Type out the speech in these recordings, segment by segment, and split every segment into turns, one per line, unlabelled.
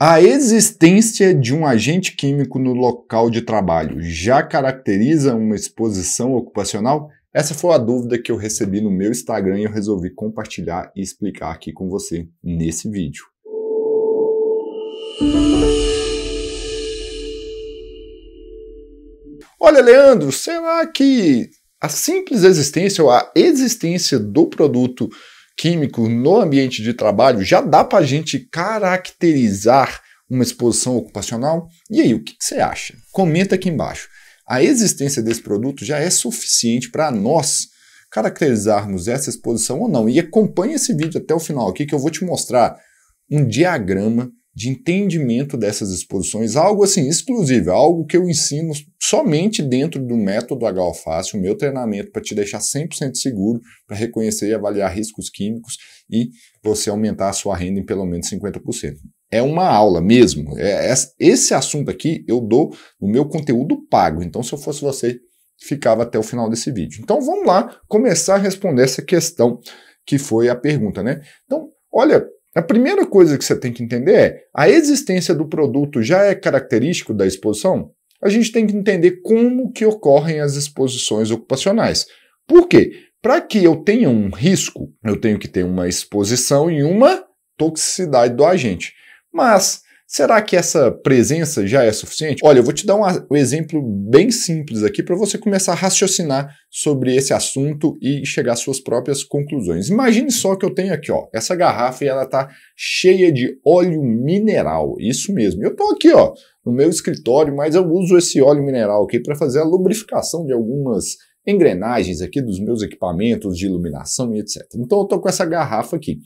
A existência de um agente químico no local de trabalho já caracteriza uma exposição ocupacional? Essa foi a dúvida que eu recebi no meu Instagram e eu resolvi compartilhar e explicar aqui com você nesse vídeo. Olha, Leandro, será que a simples existência ou a existência do produto químico no ambiente de trabalho, já dá para a gente caracterizar uma exposição ocupacional? E aí, o que, que você acha? Comenta aqui embaixo. A existência desse produto já é suficiente para nós caracterizarmos essa exposição ou não. E acompanhe esse vídeo até o final aqui que eu vou te mostrar um diagrama de entendimento dessas exposições, algo assim exclusivo, algo que eu ensino somente dentro do método HOFácil, o meu treinamento para te deixar 100% seguro para reconhecer e avaliar riscos químicos e você aumentar a sua renda em pelo menos 50%. É uma aula mesmo. É, é, esse assunto aqui eu dou no meu conteúdo pago. Então, se eu fosse você, ficava até o final desse vídeo. Então, vamos lá começar a responder essa questão que foi a pergunta, né? Então, olha, a primeira coisa que você tem que entender é: a existência do produto já é característico da exposição? A gente tem que entender como que ocorrem as exposições ocupacionais. Por quê? Para que eu tenha um risco, eu tenho que ter uma exposição e uma toxicidade do agente. Mas Será que essa presença já é suficiente? Olha, eu vou te dar um, exemplo bem simples aqui para você começar a raciocinar sobre esse assunto e chegar às suas próprias conclusões. Imagine só que eu tenho aqui, ó, essa garrafa e ela tá cheia de óleo mineral. Isso mesmo. Eu tô aqui, ó, no meu escritório, mas eu uso esse óleo mineral aqui para fazer a lubrificação de algumas engrenagens aqui dos meus equipamentos de iluminação e etc. Então eu tô com essa garrafa aqui.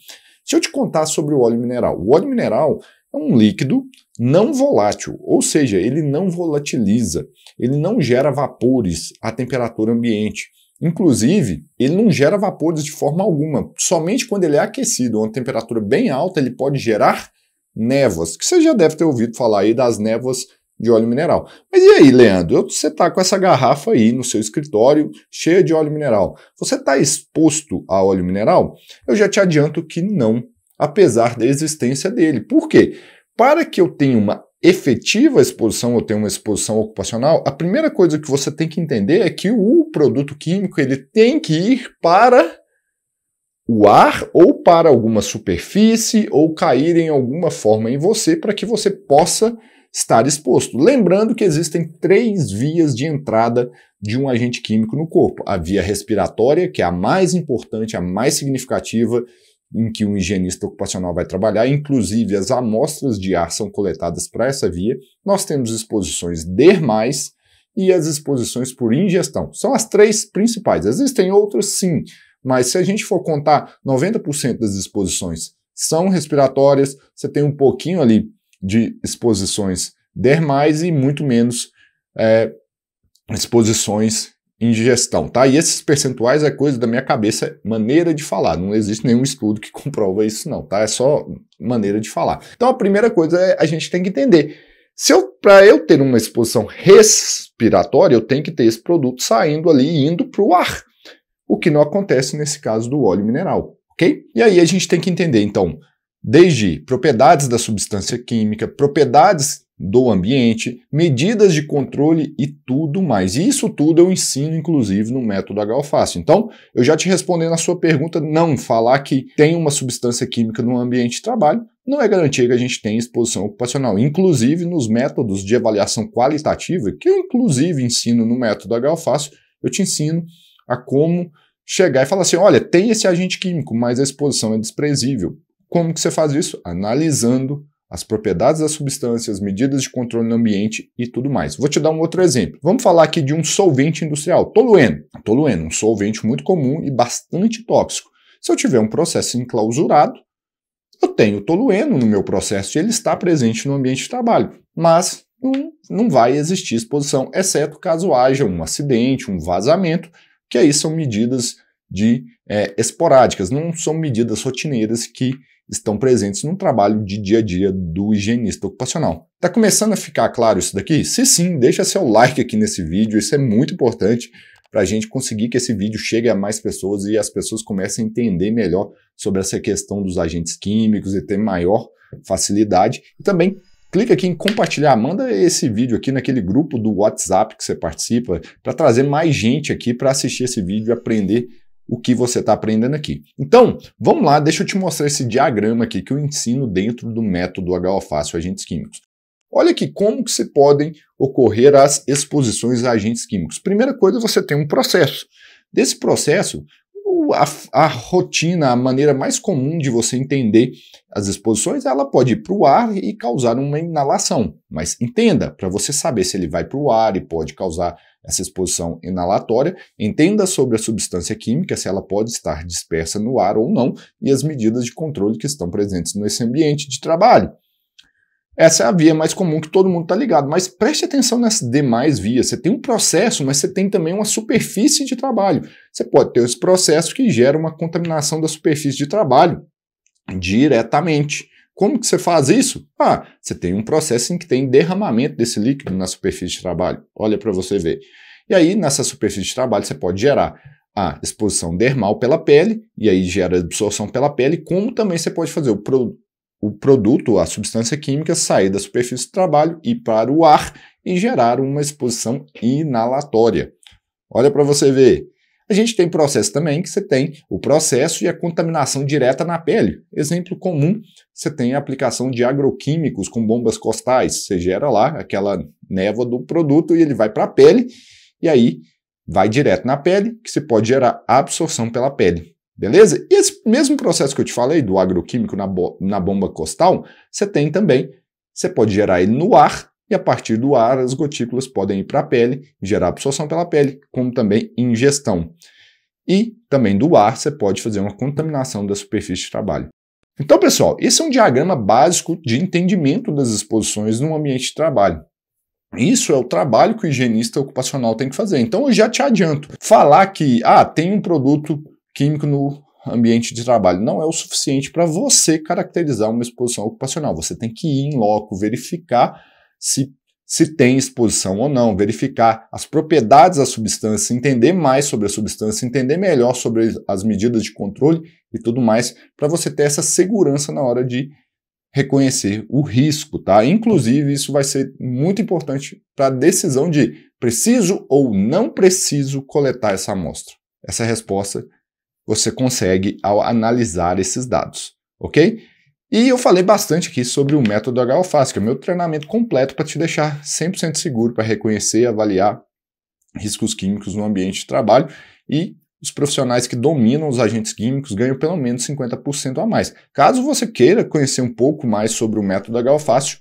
Se eu te contar sobre o óleo mineral, o óleo mineral é um líquido não volátil, ou seja, ele não volatiliza, ele não gera vapores à temperatura ambiente. Inclusive, ele não gera vapores de forma alguma. Somente quando ele é aquecido, a uma temperatura bem alta, ele pode gerar névoas, que você já deve ter ouvido falar aí das névoas de óleo mineral. Mas e aí, Leandro? Você está com essa garrafa aí no seu escritório cheia de óleo mineral. Você está exposto a óleo mineral? Eu já te adianto que não apesar da existência dele. Por quê? Para que eu tenha uma efetiva exposição ou tenha uma exposição ocupacional, a primeira coisa que você tem que entender é que o produto químico ele tem que ir para o ar ou para alguma superfície ou cair em alguma forma em você para que você possa estar exposto. Lembrando que existem três vias de entrada de um agente químico no corpo: a via respiratória, que é a mais importante, a mais significativa em que um higienista ocupacional vai trabalhar, inclusive as amostras de ar são coletadas para essa via. Nós temos exposições dermais e as exposições por ingestão. São as três principais. Existem outras sim, mas se a gente for contar, 90% das exposições são respiratórias, você tem um pouquinho ali de exposições dermais e muito menos é, exposições ingestão, tá? E esses percentuais é coisa da minha cabeça, é maneira de falar. Não existe nenhum estudo que comprova isso, não, tá? É só maneira de falar. Então a primeira coisa é a gente tem que entender. Se eu, para eu ter uma exposição respiratória, eu tenho que ter esse produto saindo ali e indo para o ar. O que não acontece nesse caso do óleo mineral, ok? E aí a gente tem que entender, então, desde propriedades da substância química, propriedades do ambiente, medidas de controle e tudo mais. E isso tudo eu ensino, inclusive, no método HOFácil. Então, eu já te respondendo a sua pergunta, não falar que tem uma substância química no ambiente de trabalho não é garantia que a gente tenha exposição ocupacional. Inclusive, nos métodos de avaliação qualitativa, que eu, inclusive, ensino no método HOFácil, eu te ensino a como chegar e falar assim, olha, tem esse agente químico, mas a exposição é desprezível. Como que você faz isso? Analisando as propriedades das substâncias, medidas de controle no ambiente e tudo mais. Vou te dar um outro exemplo. Vamos falar aqui de um solvente industrial, tolueno. Tolueno, um solvente muito comum e bastante tóxico. Se eu tiver um processo enclausurado, eu tenho tolueno no meu processo e ele está presente no ambiente de trabalho, mas não, não vai existir exposição, exceto caso haja um acidente, um vazamento, que aí são medidas de é, esporádicas, não são medidas rotineiras que estão presentes no trabalho de dia a dia do higienista ocupacional. Tá começando a ficar claro isso daqui? Se sim, deixa seu like aqui nesse vídeo, isso é muito importante para a gente conseguir que esse vídeo chegue a mais pessoas e as pessoas comecem a entender melhor sobre essa questão dos agentes químicos e ter maior facilidade. E também clica aqui em compartilhar, manda esse vídeo aqui naquele grupo do WhatsApp que você participa para trazer mais gente aqui para assistir esse vídeo e aprender o que você está aprendendo aqui. Então, vamos lá, deixa eu te mostrar esse diagrama aqui que eu ensino dentro do método HO Fácil Agentes Químicos. Olha aqui como que se podem ocorrer as exposições a agentes químicos. Primeira coisa, você tem um processo. Desse processo, a, a, rotina, a maneira mais comum de você entender as exposições, ela pode ir para o ar e causar uma inalação. Mas entenda, para você saber se ele vai para o ar e pode causar essa exposição inalatória, entenda sobre a substância química, se ela pode estar dispersa no ar ou não, e as medidas de controle que estão presentes nesse ambiente de trabalho. Essa é a via mais comum que todo mundo está ligado, mas preste atenção nas demais vias. Você tem um processo, mas você tem também uma superfície de trabalho. Você pode ter esse processo que gera uma contaminação da superfície de trabalho diretamente. Como que você faz isso? Ah, você tem um processo em que tem derramamento desse líquido na superfície de trabalho. Olha para você ver. E aí, nessa superfície de trabalho, você pode gerar a exposição dermal pela pele, e aí gera absorção pela pele, como também você pode fazer o, pro, o produto, a substância química, sair da superfície de trabalho e para o ar e gerar uma exposição inalatória. Olha para você ver. A gente tem processo também que você tem o processo e a contaminação direta na pele. Exemplo comum, você tem a aplicação de agroquímicos com bombas costais. Você gera lá aquela névoa do produto e ele vai para a pele e aí vai direto na pele, que você pode gerar absorção pela pele. Beleza? E esse mesmo processo que eu te falei do agroquímico na, bo na bomba costal, você tem também. Você pode gerar ele no ar e a partir do ar as gotículas podem ir para a pele, gerar absorção pela pele, como também ingestão. E também do ar você pode fazer uma contaminação da superfície de trabalho. Então, pessoal, esse é um diagrama básico de entendimento das exposições no ambiente de trabalho. Isso é o trabalho que o higienista ocupacional tem que fazer. Então, eu já te adianto. Falar que ah, tem um produto químico no ambiente de trabalho não é o suficiente para você caracterizar uma exposição ocupacional. Você tem que ir em loco, verificar se, se tem exposição ou não, verificar as propriedades da substância, entender mais sobre a substância, entender melhor sobre as medidas de controle e tudo mais, para você ter essa segurança na hora de reconhecer o risco, tá? Inclusive, isso vai ser muito importante para a decisão de preciso ou não preciso coletar essa amostra. Essa resposta você consegue ao analisar esses dados, ok? E eu falei bastante aqui sobre o método HOFAS, que é o meu treinamento completo para te deixar 100% seguro para reconhecer e avaliar riscos químicos no ambiente de trabalho e os profissionais que dominam os agentes químicos ganham pelo menos 50% a mais. Caso você queira conhecer um pouco mais sobre o método HOFácil,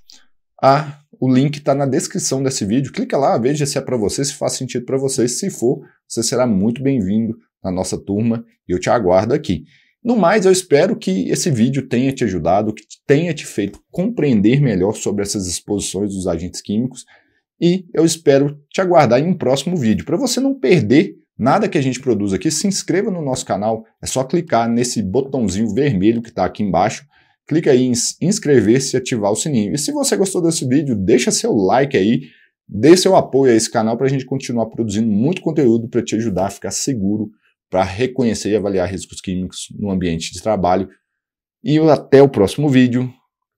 o link está na descrição desse vídeo. Clica lá, veja se é para você, se faz sentido para você. Se for, você será muito bem-vindo na nossa turma e eu te aguardo aqui. No mais, eu espero que esse vídeo tenha te ajudado, que tenha te feito compreender melhor sobre essas exposições dos agentes químicos e eu espero te aguardar em um próximo vídeo. Para você não perder nada que a gente produz aqui, se inscreva no nosso canal, é só clicar nesse botãozinho vermelho que está aqui embaixo, clica aí em inscrever-se e ativar o sininho. E se você gostou desse vídeo, deixa seu like aí, dê seu apoio a esse canal para a gente continuar produzindo muito conteúdo para te ajudar a ficar seguro para reconhecer e avaliar riscos químicos no ambiente de trabalho. E até o próximo vídeo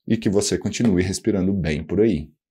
e que você continue respirando bem por aí.